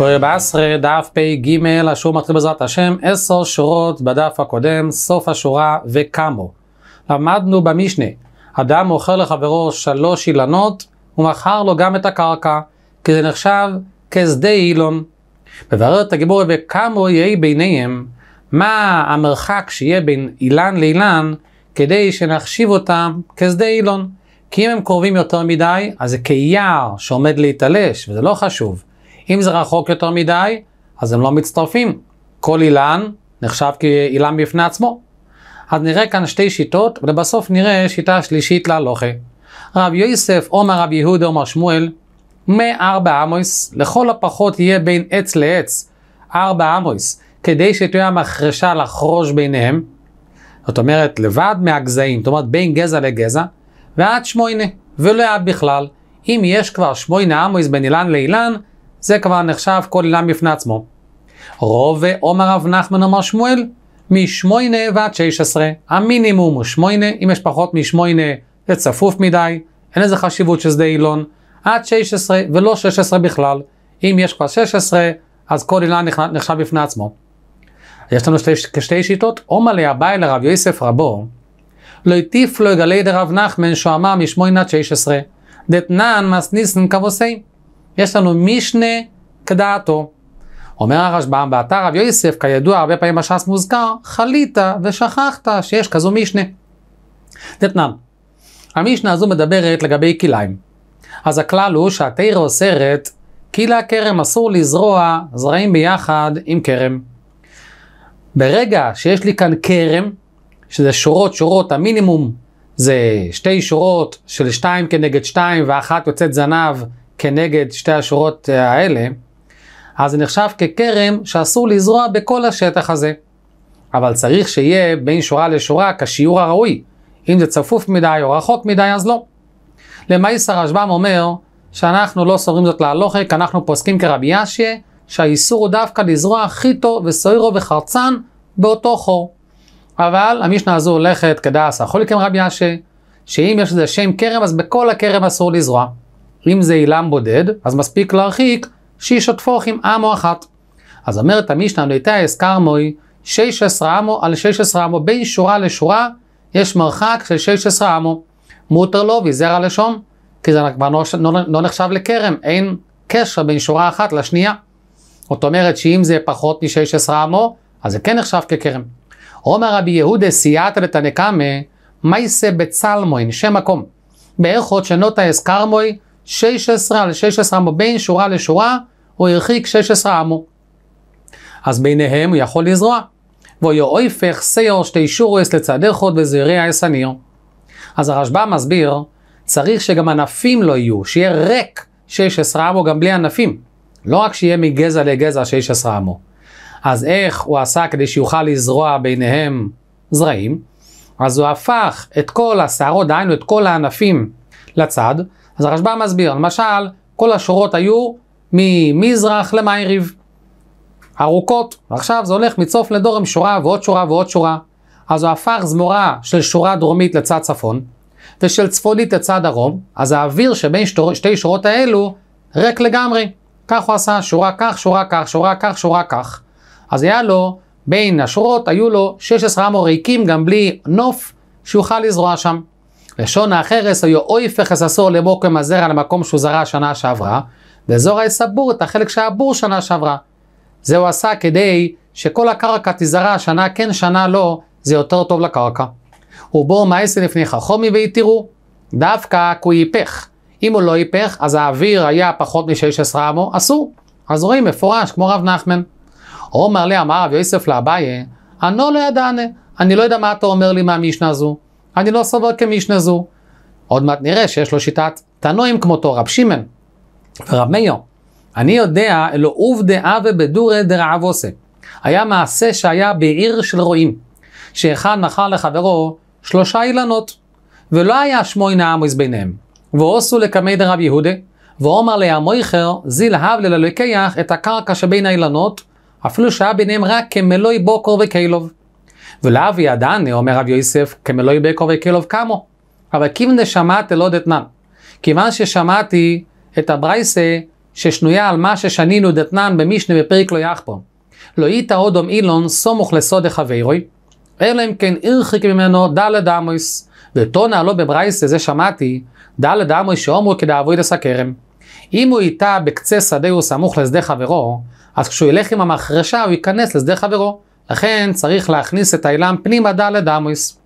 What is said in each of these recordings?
פרק בעשרה, דף פ"ג, השיעור מתחיל בעזרת השם, עשר שורות בדף הקודם, סוף השורה וקמו. למדנו במשנה, אדם מוכר לחברו שלוש אילנות, ומכר לו גם את הקרקע, כי זה נחשב כשדה אילון. מברר את הגיבור וקמו יהי ביניהם, מה המרחק שיהיה בין אילן לאילן, כדי שנחשיב אותם כשדה אילון. כי אם הם קרובים יותר מדי, אז זה כיער שעומד להתעלש, וזה לא חשוב. אם זה רחוק יותר מדי, אז הם לא מצטרפים. כל אילן נחשב כאילן בפני עצמו. אז נראה כאן שתי שיטות, ולבסוף נראה שיטה שלישית להלוכה. רב יוסף, עומר רב יהודה, עומר שמואל, מארבע אמויס, לכל הפחות יהיה בין עץ לעץ, ארבע אמויס, כדי שתהיה המחרשה לחרוש ביניהם. זאת אומרת, לבד מהגזעים, זאת אומרת בין גזע לגזע, ועד שמוינה, ולא עד בכלל. אם יש כבר שמוינה אמויס בין אילן לאילן, זה כבר נחשב כל עילה בפני עצמו. רוב עומר רב נחמן אמר שמואל, משמוינה ועד שש עשרה. המינימום הוא שמוינה, אם יש פחות משמוינה זה צפוף מדי, אין לזה חשיבות שזה אילון. עד 16 ולא 16 בכלל. אם יש כבר 16, אז כל עילה נחשב בפני עצמו. יש לנו שתי, שתי שיטות, עומר ליאביי לרב יוסף רבו, לא הטיף לו גלי דרב נחמן שהוא אמר משמוינה עד 16, דתנן מסניסן כבוסי. יש לנו משנה כדעתו. אומר הרשב"ם, באתר רב יוסף, כידוע הרבה פעמים בש"ס מוזכר, חלית ושכחת שיש כזו משנה. דתנן, המשנה הזו מדברת לגבי כליים. אז הכלל הוא שהתרא אוסרת כלי הכרם אסור לזרוע זרעים ביחד עם כרם. ברגע שיש לי כאן כרם, שזה שורות שורות, המינימום זה שתי שורות של שתיים כנגד שתיים ואחת יוצאת זנב כנגד שתי השורות אה, האלה, אז זה נחשב ככרם שאסור לזרוע בכל השטח הזה. אבל צריך שיהיה בין שורה לשורה כשיעור הראוי. אם זה צפוף מדי או רחוק מדי, אז לא. למעיס הרשב"ם אומר שאנחנו לא סוברים זאת להלוכה, כי אנחנו פוסקים כרבי אשיה, שהאיסור הוא דווקא לזרוע חיטו וסוירו וחרצן באותו חור. אבל המשנה הזו הולכת כדעס החוליקם כן רבי אשיה, שאם יש לזה שם כרם אז בכל הכרם אסור לזרוע. אם זה אילם בודד, אז מספיק להרחיק שישתפוך עם אמו אחת. אז אומרת המשנה אסקר מוי, 16 אמו על 16 אמו, בין שורה לשורה יש מרחק של 16 אמו. מותר לו ויזרע לשון, כי זה כבר לא, לא, לא, נחשב לכרם, אין קשר בין שורה אחת לשנייה. זאת אומרת שאם זה פחות מ-16 אמו, אז זה כן נחשב ככרם. אומר רבי יהודה סייעתא לתנקמה, מייסה בצלמוין, שם מקום. בערכות שנותא אסקרמוי 16 על 16 אמו בין שורה לשורה, הוא הרחיק 16 אמו. אז ביניהם הוא יכול לזרוע. ויואיפך סיור שתי שורס לצעדי חוד וזעירי האסניר. אז הרשב"א מסביר, צריך שגם ענפים לא יהיו, שיהיה ריק 16 אמו גם בלי ענפים. לא רק שיהיה מגזע לגזע 16 אמו. אז איך הוא עשה כדי שיוכל לזרוע ביניהם זרעים? אז הוא הפך את כל השערות, דהיינו את כל הענפים, לצד, אז הרשב"א מסביר, למשל, כל השורות היו ממזרח למייריב, ארוכות, ועכשיו זה הולך מצוף לדור עם שורה ועוד שורה ועוד שורה. אז הוא הפך זמורה של שורה דרומית לצד צפון, ושל צפונית לצד דרום, אז האוויר שבין שתור, שתי שורות האלו ריק לגמרי. כך הוא עשה, שורה כך, שורה כך, שורה כך, שורה כך. אז היה לו, בין השורות היו לו 16 אמור ריקים גם בלי נוף שיוכל לזרוע שם. לשון האחרס היו אוי פחס אסור למוקם הזרע למקום שהוא זרע שנה שעברה, וזורע יסבור את החלק שהיה בור שנה שעברה. זה הוא עשה כדי שכל הקרקע תזרע שנה כן שנה לא, זה יותר טוב לקרקע. ובואו מאייסי לפני חכומי ויתירו, דווקא כי הוא ייפך. אם הוא לא ייפך, אז האוויר היה פחות מ-16 אמו, אסור. אז רואים מפורש, כמו רב נחמן. עומר לי אמר רב יוסף לאביי, אני לא ידענה, אני לא יודע מה אתה אומר לי מהמשנה הזו. אני לא סובר כמשנה זו. עוד מעט נראה שיש לו שיטת תנועים כמותו, רב שמען ורב מאיר. אני יודע, אלו עובדה דרעב עושה. היה מעשה שהיה בעיר של רועים, שאחד מכר לחברו שלושה אילנות, ולא היה שמוי נעמוס ביניהם. ועושו לקמי דרב יהודה, ואומר לעמויכר, זיל הב ללקח את הקרקע שבין האילנות, אפילו שהיה ביניהם רק כמלוי בוקר וכלוב. ולאו ידעני, אומר רב יוסף, כמלוא בקו וכלוב קמו. אבל כיוון דשמעת לא דתנן. כיוון ששמעתי את הברייסה ששנויה על מה ששנינו דתנן במשנה בפרק לא יחפו. לא איתא אודום אילון סמוך לסוד החברוי, אלא אם כן הרחיק ממנו דלת אמויס. וטונה לא בברייסה, זה שמעתי, דלת אמויס שאומרו כדאבוי דסכרם. אם הוא איתה בקצה שדה הוא סמוך לשדה חברו, אז כשהוא ילך עם המחרשה הוא ייכנס לשדה חברו. לכן צריך להכניס את האילם פנימה דלת אמויס.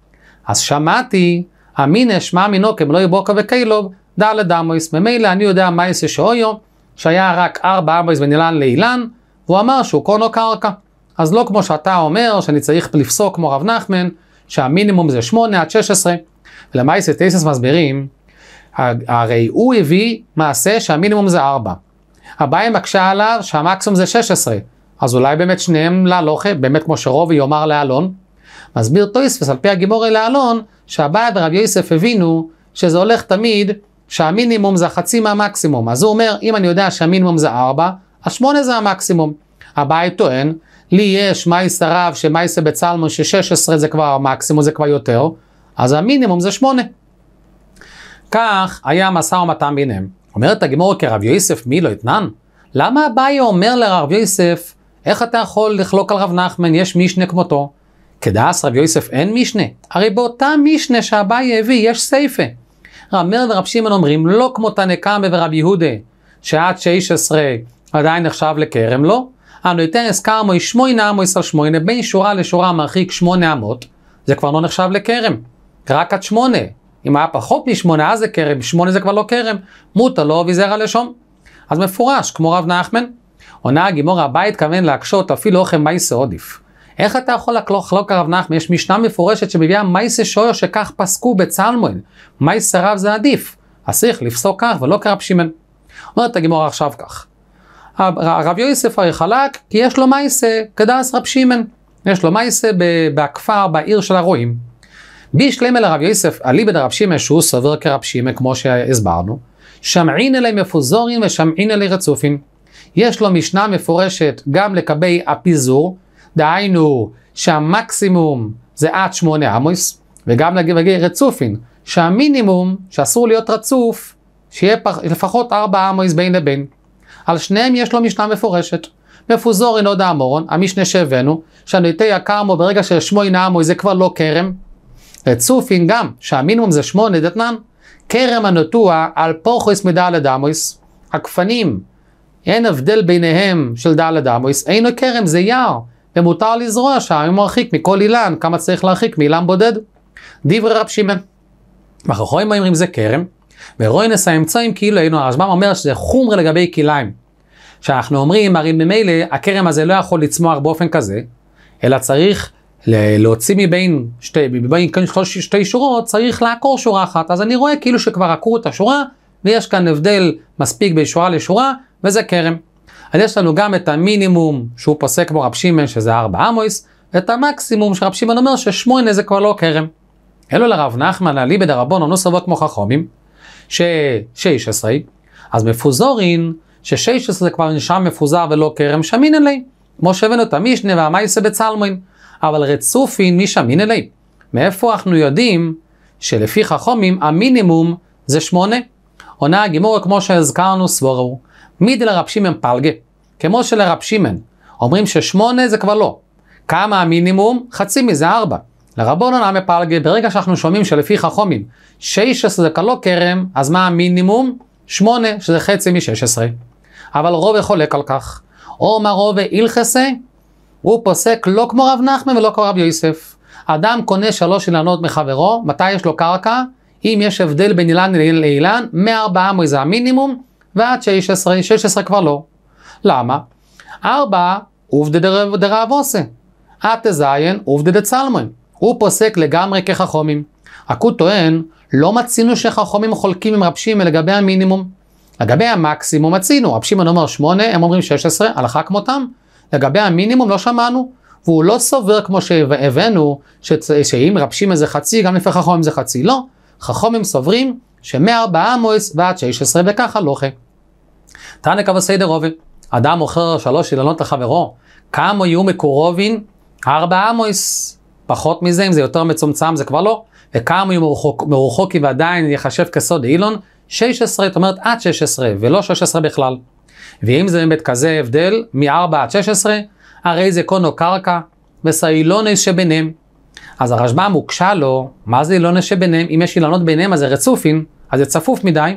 אז שמעתי, אמינא אשמע מינו לא יבוקה וקיילוב, דלת אמויס. ממילא אני יודע מה יש שאויו, שהיה רק ארבע אמויס בנילן לאילן, והוא אמר שהוא קונו קרקע. אז לא כמו שאתה אומר, שאני צריך לפסוק כמו רב נחמן, שהמינימום זה שמונה עד שש עשרה. ולמעשה טייסס מסבירים, הרי הוא הביא מעשה שהמינימום זה ארבע. הבעיה מקשה עליו שהמקסימום זה 16. אז אולי באמת שניהם להלוכה, באמת כמו שרובי יאמר לאלון. מסביר טויספס על פי הגימורי לאלון, שהבעיה ורבי יוסף הבינו שזה הולך תמיד, שהמינימום זה החצי מהמקסימום. אז הוא אומר, אם אני יודע שהמינימום זה 4, אז 8 זה המקסימום. הבעיה טוען, לי יש מייס הרב שמייסה בצלמון ש-16 זה כבר המקסימום, זה כבר יותר, אז המינימום זה 8. כך היה משא ומתן ביניהם. אומרת הגמור כרב יוסף מי לא אתנן? למה אביי אומר לרב יוסף איך אתה יכול לחלוק על רב נחמן, יש מישנה כמותו? כדאס רב יוסף אין מישנה? הרי באותה מישנה שאביי הביא יש סייפה. רב מרד ורב שמעון אומרים, לא כמו תנא קמא ורב יהודה, שעד 16 עדיין נחשב לכרם, לא. אנו יותר הזכרמוי שמונה אמויס על שמונה, בין שורה לשורה מרחיק שמונה אמות, זה כבר לא נחשב לכרם. רק עד שמונה. אם היה פחות משמונה אז זה כרם, שמונה זה כבר לא כרם. מותר לא וזרע לשום. אז מפורש, כמו רב נחמן. עונה הגימור, הבא התכוון להקשות אפילו אוכל מייסה עודיף. איך אתה יכול לחלוק הרב נחמן? יש משנה מפורשת שמביאה מייסה שויו שכך פסקו בצלמון. מייסה רב זה עדיף. אז צריך לפסוק כך ולא כרב שמעון. אומרת הגימור עכשיו כך. הרב יוסף הרי חלק כי יש לו מייסה כדס רב שמעון. יש לו מייסה בכפר, בעיר של הרועים. בישלם אל הרב יוסף אליבן הרב שמעון שהוא סובר כרב שמעון כמו שהסברנו. שמעין אלי מפוזורין ושמעין אלי רצופין. יש לו משנה מפורשת גם לקבי הפיזור, דהיינו שהמקסימום זה עד שמונה עמוס, וגם לגבי רצופין, שהמינימום, שאסור להיות רצוף, שיהיה פח, לפחות ארבע עמוס בין לבין. על שניהם יש לו משנה מפורשת. מפוזור אינו דאמורון, המשנה שהבאנו, שהנטי הקרמו ברגע של שמוין עמוס זה כבר לא כרם. רצופין גם, שהמינימום זה שמונה דתנן. כרם הנטוע על פורכוס מדלת עמוס. הגפנים אין הבדל ביניהם של דל אדם, אין הכרם זה יער, ומותר לזרוע שם אם הוא מרחיק מכל אילן, כמה צריך להרחיק מאילן בודד. דברי רב שמעון. והחכמים אומרים זה כרם, ורוינס האמצעים כאילו היינו, הרשב"ם אומר שזה חומרי לגבי כליים. שאנחנו אומרים, הרי ממילא הכרם הזה לא יכול לצמוח באופן כזה, אלא צריך להוציא מבין שתי, מבין שתי שורות, צריך לעקור שורה אחת. אז אני רואה כאילו שכבר עקרו את השורה, ויש כאן הבדל מספיק בין שורה לשורה, וזה כרם. אז יש לנו גם את המינימום שהוא פוסק בו רב שמעון, שזה ארבע אמויס, ואת המקסימום שרב שמעון אומר ששמונה זה כבר לא כרם. אלו לרב נחמן, אליבא אונו נוסבו כמו חכומים, ש עשרה, אז מפוזורין, ששש עשרה זה כבר נשאר מפוזר ולא כרם, שמין אלי. כמו שהבאנו את המשנה והמייסה בצלמוין. אבל רצופין משמין אלי. מאיפה אנחנו יודעים שלפי חכומים המינימום זה שמונה? עונה הגימור כמו שהזכרנו סבורו, מידי לרב שמען פלגה, כמו שלרב שמען. אומרים ששמונה זה כבר לא. כמה המינימום? חצי מזה ארבע. לרבון עונה מפלגה, ברגע שאנחנו שומעים שלפי חכומים, 16 זה כלא כרם, אז מה המינימום? 8, שזה חצי מ-16. אבל רובה חולק על כך. עומר רובה אילכסה, הוא פוסק לא כמו רב נחמן ולא כמו רב יוסף. אדם קונה שלוש אילנות מחברו, מתי יש לו קרקע? אם יש הבדל בין אילן לאילן, מארבעה מזה המינימום, ועד 16, 16 כבר לא. למה? 4 עובדה דרעבוסה. עתה זיין עובדה דצלמרי. הוא פוסק לגמרי כחכומים. הקוד טוען, לא מצינו שחכומים חולקים עם רב שמעון לגבי המינימום. לגבי המקסימום מצינו, רב שמעון אומר שמונה, הם אומרים 16, הלכה כמותם. לגבי המינימום לא שמענו, והוא לא סובר כמו שהבאנו, שצ... שאם רב שמעון זה חצי, גם לפי חכומים זה חצי. לא, חכומים סוברים שמ מועס עמוס ועד 16 וככה לא חי. תנא קבא סיידר רובל, אדם מוכר שלוש אילנות לחברו, כמה יהיו מקורובין? ארבע אמויס. פחות מזה, אם זה יותר מצומצם זה כבר לא. וכמה יהיו מרוחוק, מרוחוקי ועדיין ייחשב כסוד אילון? 16, זאת אומרת עד 16, ולא 16 בכלל. ואם זה באמת כזה הבדל, מ-4 עד 16, הרי זה קונו קרקע וסאילונס שביניהם. אז הרשב"ם הוקשה לו, מה זה אילונס שביניהם? אם יש אילנות ביניהם אז זה רצופין, אז זה צפוף מדי.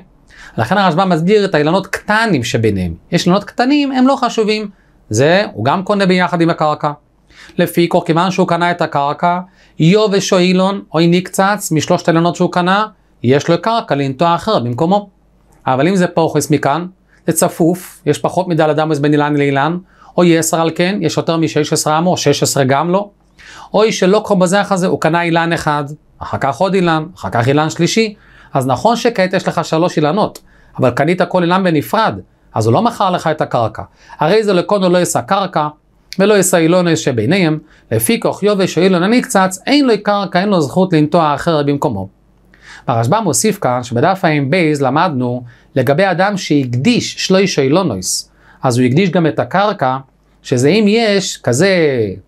לכן הרשב"א מסביר את האילנות קטנים שביניהם. יש אילנות קטנים, הם לא חשובים. זה, הוא גם קונה ביחד עם הקרקע. לפי כך, כיוון שהוא קנה את הקרקע, יובש או אילון או נקצץ משלושת האילנות שהוא קנה, יש לו קרקע לנטוע אחר במקומו. אבל אם זה פרוכס מכאן, זה צפוף, יש פחות מדי על בין אילן לאילן, או יסר על כן, יש יותר מ-16 אמו, 16 גם לא. אוי שלא קרוב בזה אחרי זה, הוא קנה אילן אחד, אחר כך עוד אילן, אחר כך אילן שלישי, אז נכון שכעת יש לך שלוש אילנות, אבל קנית כל אילן בנפרד, אז הוא לא מכר לך את הקרקע. הרי זה לקונו לא יישא קרקע, ולא יישא אילון שביניהם, לפי כוח יובש או אילון הנקצץ, אין לו קרקע, אין לו זכות לנטוע אחרת במקומו. הרשב"ם מוסיף כאן שבדף האם בייז למדנו לגבי אדם שהקדיש שלוש אילונויס, אז הוא הקדיש גם את הקרקע, שזה אם יש כזה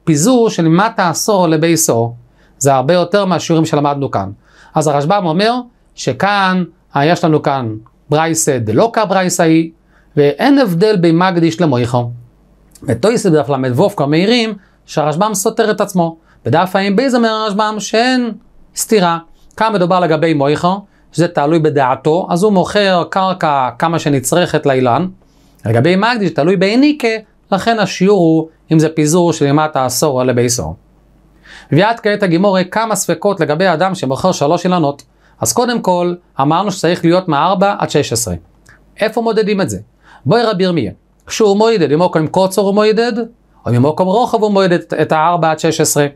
פיזור של מה תעשור לבייסו, זה הרבה יותר מהשיעורים שלמדנו כאן. אז הרשב"ם אומר שכאן, אה, יש לנו כאן ברייסה דלוקה היא, ואין הבדל בין מקדיש למויכו. וטויסי בדף ל"ו כבר מעירים שהרשב"ם סותר את עצמו. בדף האם בייז אומר הרשב"ם שאין סתירה. כאן מדובר לגבי מויכו, שזה תלוי בדעתו, אז הוא מוכר קרקע כמה שנצרכת לאילן. לגבי מקדיש תלוי בעיניקה, לכן השיעור הוא אם זה פיזור של אימת העשור או לבייסור. ועד כעת הגימורה כמה ספקות לגבי אדם שמוכר שלוש אילנות. אז קודם כל, אמרנו שצריך להיות מ-4 עד 16. איפה מודדים את זה? בואי רבי ירמיה, כשהוא מוידד, במוקום קוצר הוא מוידד, או אם במוקום רוחב הוא מוידד את ה-4 עד 16.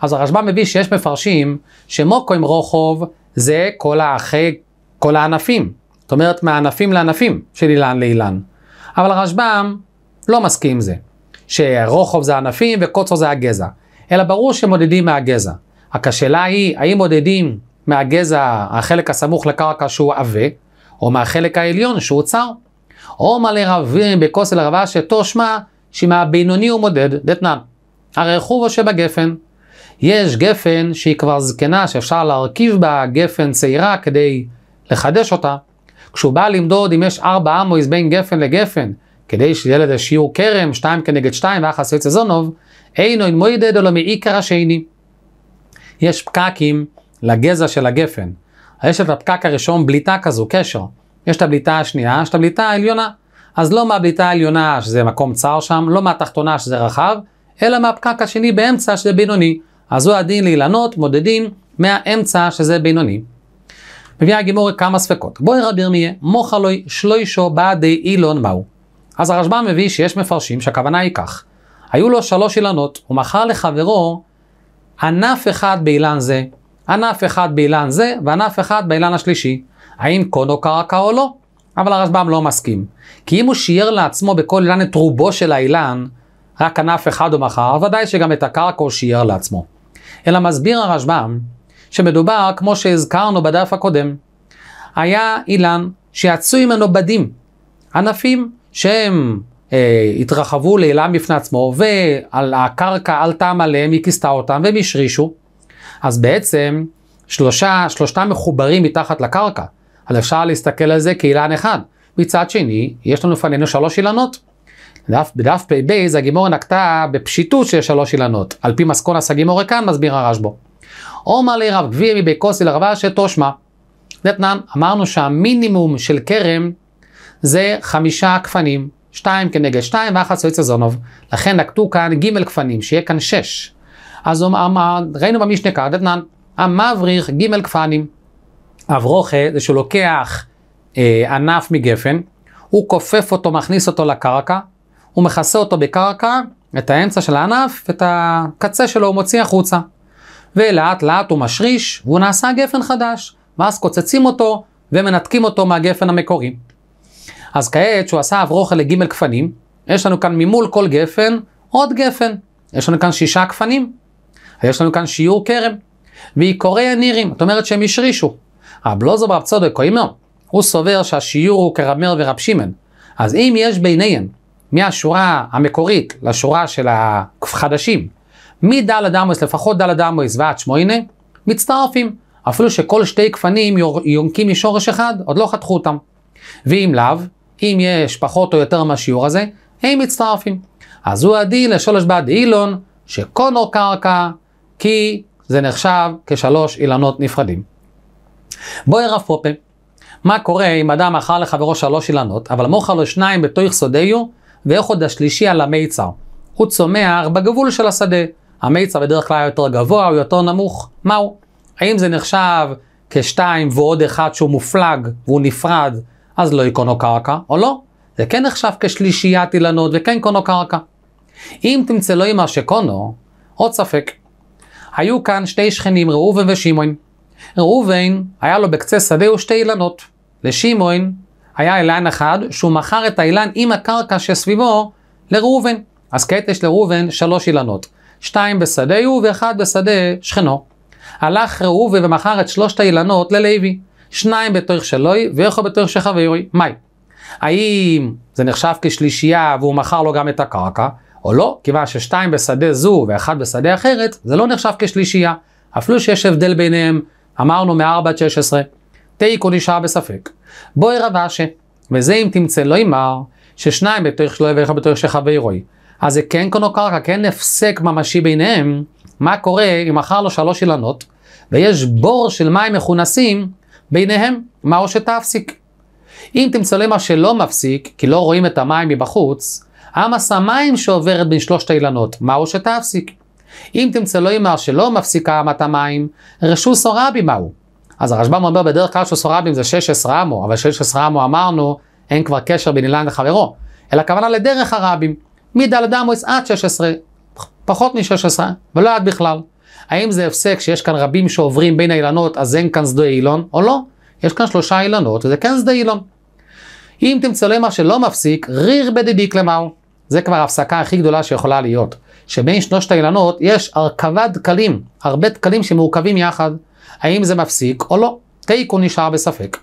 אז הרשב"א מביא שיש מפרשים שמוקו עם רוחב זה כל, האחי, כל הענפים. זאת אומרת, מענפים לענפים, של אילן לאילן. אבל הרשב"ם לא מסכים עם זה, שרוחב זה ענפים וקוצר זה הגזע, אלא ברור שמודדים מהגזע. רק השאלה היא, האם מודדים מהגזע, החלק הסמוך לקרקע שהוא עבה, או מהחלק העליון שהוא צר. עומא מלא בכוס אל הרבה שתושמע, שמהבינוני הוא מודד, דתנן. הרי חובו שבגפן. יש גפן שהיא כבר זקנה, שאפשר להרכיב בה גפן צעירה כדי לחדש אותה. כשהוא בא למדוד אם יש ארבע אמויז בין גפן לגפן, כדי שילד לזה כרם, שתיים כנגד שתיים, ואחס יוצא זונוב, אינו אין מוידד אלא מעיקר השני. יש פקקים לגזע של הגפן. יש את הפקק הראשון בליטה כזו, קשר. יש את הבליטה השנייה, יש את הבליטה העליונה. אז לא מהבליטה העליונה, שזה מקום צר שם, לא מהתחתונה, שזה רחב, אלא מהפקק השני באמצע, שזה בינוני. אז הוא הדין לאילנות, מודדים מהאמצע, שזה בינוני. מביא הגימורי כמה ספקות. בואי רבי ירמיה, מוחלוי שלוישו בעדי אילון מהו. אז הרשב"ם מביא שיש מפרשים שהכוונה היא כך. היו לו שלוש אילנות, הוא מכר לחברו ענף אחד באילן זה, ענף אחד באילן זה וענף אחד באילן השלישי. האם קונו קרקע או לא? אבל הרשב"ם לא מסכים. כי אם הוא שיער לעצמו בכל אילן את רובו של האילן, רק ענף אחד הוא מכר, ודאי שגם את הקרקע הוא שיער לעצמו. אלא מסביר הרשב"ם שמדובר, כמו שהזכרנו בדף הקודם, היה אילן שיצאו ממנו בדים, ענפים שהם אה, התרחבו לאילן בפני עצמו, ועל הקרקע עלתה מלא, היא כיסתה אותם, והם השרישו. אז בעצם שלושה, שלושתם מחוברים מתחת לקרקע. אז אפשר להסתכל על זה כאילן אחד. מצד שני, יש לנו לפנינו שלוש אילנות. בדף, בדף פ"ב הגימור נקטה בפשיטות של שלוש אילנות, על פי מסקונס הגימור כאן מסביר הרשב"ו. עומר לי רב גביע מבי כוסי לרבה שתושמע. נתנן, אמרנו שהמינימום של כרם זה חמישה גפנים, שתיים כנגד שתיים ואחת סויצה זונוב. לכן נקטו כאן ג' גפנים, שיהיה כאן שש. אז ראינו במשנה כאן, דתנן, המבריך ג' כפנים. אברוכה זה שהוא לוקח אה, ענף מגפן, הוא כופף אותו, מכניס אותו לקרקע, הוא מכסה אותו בקרקע, את האמצע של הענף, את הקצה שלו הוא מוציא החוצה. ולאט לאט הוא משריש, והוא נעשה גפן חדש, ואז קוצצים אותו ומנתקים אותו מהגפן המקורי. אז כעת, שהוא עשה אברוכה לג' כפנים, יש לנו כאן ממול כל גפן עוד גפן. יש לנו כאן שישה כפנים, ויש לנו כאן שיעור כרם. ויקורי הנירים, זאת אומרת שהם השרישו. רב לוזו רב צודק קוימר, הוא סובר שהשיעור הוא כרמר ורב שמעון. אז אם יש ביניהם, מהשורה המקורית לשורה של החדשים, מדל אמויס, לפחות דל אמויס ועד שמואנה, מצטרפים. אפילו שכל שתי גפנים יונקים משורש אחד, עוד לא חתכו אותם. ואם לאו, אם יש פחות או יותר מהשיעור הזה, הם מצטרפים. אז הוא הדין לשולש בעד אילון, שקונור קרקע כי זה נחשב כשלוש אילנות נפרדים. בואי רב פופה, מה קורה אם אדם מכר לחברו שלוש אילנות, אבל מוכר לו שניים בתוך שדהו, ואיך עוד השלישי על המיצר. הוא צומח בגבול של השדה. המיצר בדרך כלל יותר גבוה, או יותר נמוך, מהו? האם זה נחשב כשתיים ועוד אחד שהוא מופלג והוא נפרד, אז לא יקונו קרקע, או לא? זה כן נחשב כשלישיית אילנות וכן קונו קרקע. אם תמצא לו אימא שקונו, עוד ספק, היו כאן שתי שכנים, ראובן ושמעון. ראובן, היה לו בקצה שדהו שתי אילנות. לשמעון היה אילן אחד, שהוא מכר את האילן עם הקרקע שסביבו לראובן. אז כעת יש לראובן שלוש אילנות. שתיים בשדהו ואחד בשדה שכנו. הלך ראובן ומכר את שלושת האילנות ללוי. שניים בתוך שלוי ואיכו בתוך שחברי. מאי. האם זה נחשב כשלישייה והוא מכר לו גם את הקרקע? או לא, כיוון ששתיים בשדה זו ואחד בשדה אחרת, זה לא נחשב כשלישייה, אפילו שיש הבדל ביניהם, אמרנו מ-4 עד 16. תיקו נשאר בספק. בואי רב אשה, וזה אם תמצא לא יימר, ששניים בתוך שלו ואיך בתוך שחברוי. אז זה כן קונו קרקע, כן הפסק ממשי ביניהם, מה קורה אם מכר לו שלוש אילנות, ויש בור של מים מכונסים ביניהם, מה או שתפסיק. אם תמצא למה שלא מפסיק, כי לא רואים את המים מבחוץ, המס המים שעוברת בין שלושת האילנות, מהו שתפסיק. אם תמצא לא יימר שלא מפסיקה אמת המים, רשו סורבי מהו. אז הרשב"ם אומר בדרך כלל שסורבים זה 16 אמו, אבל 16 אמו אמרנו, אין כבר קשר בין אילן לחברו, אלא כוונה לדרך הרבים, מדלת אמויס עד 16, פחות מ-16, ולא עד בכלל. האם זה הפסק שיש כאן רבים שעוברים בין האילנות, אז אין כאן שדה אילון, או לא? יש כאן שלושה אילנות, וזה כן שדה אילון. אם תמצא לא יימר שלא מפסיק, ריר בדידיק למהו. זה כבר ההפסקה הכי גדולה שיכולה להיות. שבין שלושת האילנות יש הרכבת דקלים, הרבה דקלים שמורכבים יחד. האם זה מפסיק או לא? תיקו נשאר בספק.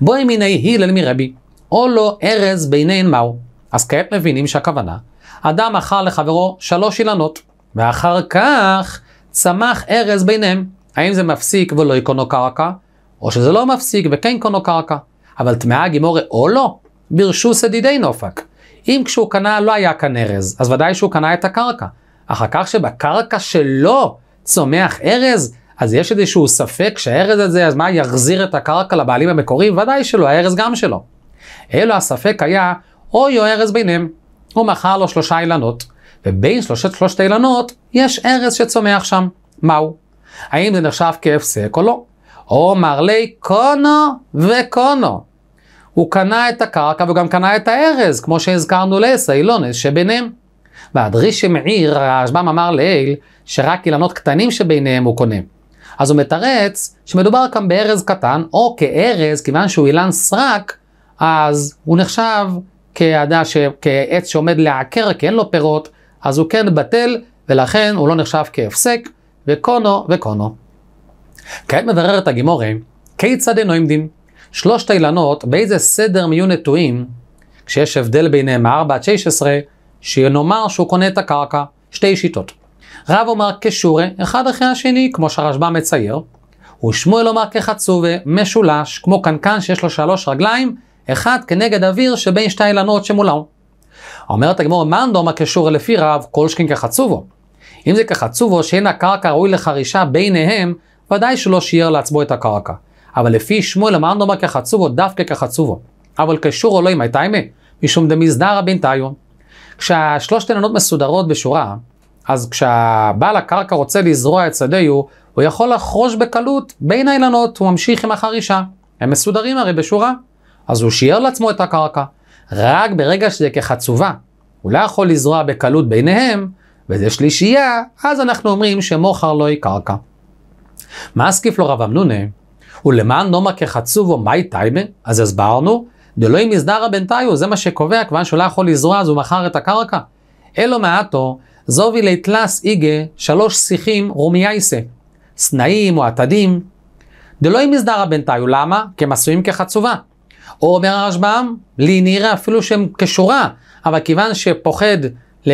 בואי מיני הלל מרבי, או לא ארז ביניהן מהו. אז כעת מבינים שהכוונה, אדם אכל לחברו שלוש אילנות, ואחר כך צמח ארז ביניהם. האם זה מפסיק ולא יקונו קרקע, או שזה לא מפסיק וכן קונו קרקע. אבל טמאה גימורי או לא, ברשוס ידידי נופק. אם כשהוא קנה לא היה כאן ארז, אז ודאי שהוא קנה את הקרקע. אחר כך שבקרקע שלו צומח ארז, אז יש איזשהו ספק שהארז הזה, אז מה, יחזיר את הקרקע לבעלים המקוריים? ודאי שלא, הארז גם שלו. אלו הספק היה, אוי או ארז ביניהם. הוא מכר לו שלושה אילנות, ובין שלושת שלושת אילנות, יש ארז שצומח שם. מהו? האם זה נחשב כהפסק או לא? או מר לי קונו וקונו. הוא קנה את הקרקע וגם קנה את הארז, כמו שהזכרנו לעשה, אילונס שביניהם. והדרישם עיר, הרשב"ם אמר לעיל, שרק אילנות קטנים שביניהם הוא קונה. אז הוא מתרץ שמדובר כאן בארז קטן, או כארז, כיוון שהוא אילן סרק, אז הוא נחשב כעדה ש... כעץ שעומד לעקר, כי אין לו פירות, אז הוא כן בטל, ולכן הוא לא נחשב כהפסק, וקונו וקונו. כעת מבררת הגימורים, כיצד אינו עמדים? שלושת האילנות, באיזה סדר הם יהיו נטועים, כשיש הבדל ביניהם 4 עד 16, שנאמר שהוא קונה את הקרקע, שתי שיטות. רב אומר כשורה, אחד אחרי השני, כמו שהרשב"א מצייר, ושמואל אומר כחצובה, משולש, כמו קנקן שיש לו שלוש רגליים, אחד כנגד אוויר שבין שתי האילנות שמולו. אומרת הגמור, מאן דומה כשורה לפי רב, כל שכן כחצובו. אם זה כחצובו שאין הקרקע ראוי לחרישה ביניהם, ודאי שלא שיער לעצמו את הקרקע. אבל לפי שמואל אמרנו מה כחצובו, דווקא כחצובו. אבל קשור או לא אלוהים, הייתה אמת. משום דמסדרא בינתיום. כשהשלושת עננות מסודרות בשורה, אז כשבעל הקרקע רוצה לזרוע את שדהו, הוא יכול לחרוש בקלות בין האילנות, הוא ממשיך עם החרישה. הם מסודרים הרי בשורה. אז הוא שיער לעצמו את הקרקע. רק ברגע שזה כחצובה, הוא לא יכול לזרוע בקלות ביניהם, וזה שלישייה, אז אנחנו אומרים שמוכר לא היא קרקע. מה אסקיף לו רב אמנונה? ולמען נאמר כחצוב או מי טיימה? אז הסברנו, דלוי מזדרא בינתיו, זה מה שקובע, כיוון שהוא לא יכול לזרוע, אז הוא מכר את הקרקע. אלו מעטו, זובי ליטלס איגה, שלוש שיחים רומייסה, סנאים או עתדים. דלוי מזדרא בינתיו, למה? כי הם עשויים כחצובה. או אומר הרשב"ם, לי נראה אפילו שהם כשורה, אבל כיוון שפוחד ל...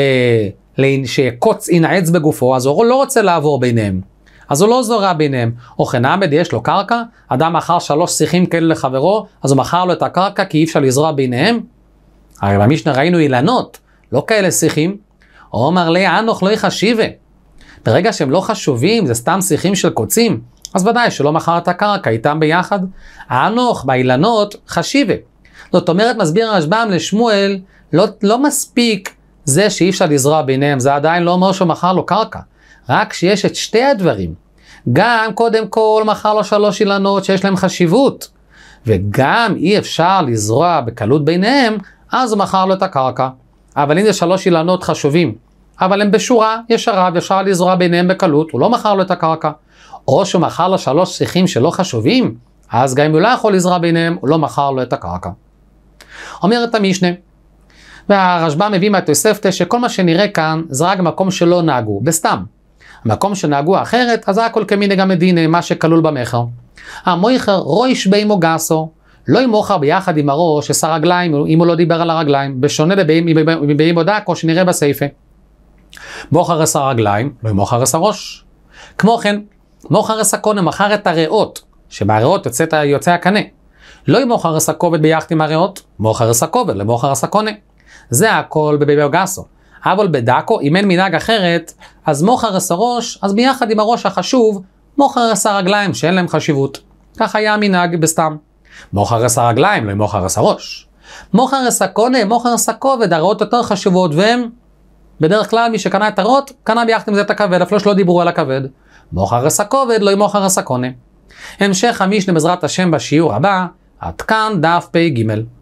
ל... שקוץ ינעץ בגופו, אז הוא לא רוצה לעבור ביניהם. אז הוא לא זורע ביניהם. או חנעמד יש לו קרקע, אדם מכר שלוש שיחים כאלה לחברו, אז הוא מכר לו את הקרקע כי אי אפשר לזרוע ביניהם. הרי במשנה ראינו אילנות, לא כאלה שיחים. עומר לי אנוך לא יחשיבה. ברגע שהם לא חשובים, זה סתם שיחים של קוצים, אז ודאי שלא מכר את הקרקע איתם ביחד. אנוך באילנות חשיבה. זאת אומרת, מסביר הרשב"ם לשמואל, לא, לא מספיק זה שאי אפשר לזרוע ביניהם, זה עדיין לא אומר שהוא מכר לו קרקע. רק שיש את שתי הדברים. גם קודם כל מכר לו לא שלוש אילנות שיש להם חשיבות, וגם אי אפשר לזרוע בקלות ביניהם, אז הוא מכר לו לא את הקרקע. אבל אם זה שלוש אילנות חשובים, אבל הם בשורה ישרה ואפשר לזרוע ביניהם בקלות, הוא לא מכר לו לא את הקרקע. או שהוא מכר לו שלוש שיחים שלא חשובים, אז גם אם הוא לא יכול לזרע ביניהם, הוא לא מכר לו את הקרקע. אומרת המשנה, והרשב"א מביא מהתוספתא שכל מה שנראה כאן זה רק מקום שלא נהגו, בסתם. מקום שנהגו אחרת, אז היה כל כמיני גם מדינה, מה שכלול במכר. המויכר רויש בימו גסו, לא עם מוכר ביחד עם הראש, עשה רגליים, אם הוא לא דיבר על הרגליים, בשונה מבימו דקו שנראה בסייפה. מוכר עשה רגליים, לא עם מוכר עשה ראש. כמו כן, מוכר עשה קונה, מכר את הריאות, שבהריאות יוצא, יוצא הקנה. לא עם מוכר עשה כובד ביחד עם הריאות, מוכר עשה כובד, למוכר לא עשה קונה. זה הכל בבימו גסו. אבל בדקו, אם אין מנהג אחרת, אז מוכר עשר ראש, אז ביחד עם הראש החשוב, מוכר עשר רגליים שאין להם חשיבות. כך היה המנהג בסתם. מוכר עשר רגליים, לא מוכר עשר ראש. מוכר עשר קונה, מוכר עשר כובד, הרעות יותר חשובות, והם, בדרך כלל מי שקנה את הרעות, קנה ביחד עם זה את הכבד, אפילו לא שלא דיברו על הכבד. מוכר עשר כובד, לא מוכר עשר קונה. המשך המשנה בעזרת השם בשיעור הבא, עד כאן דף פ"ג.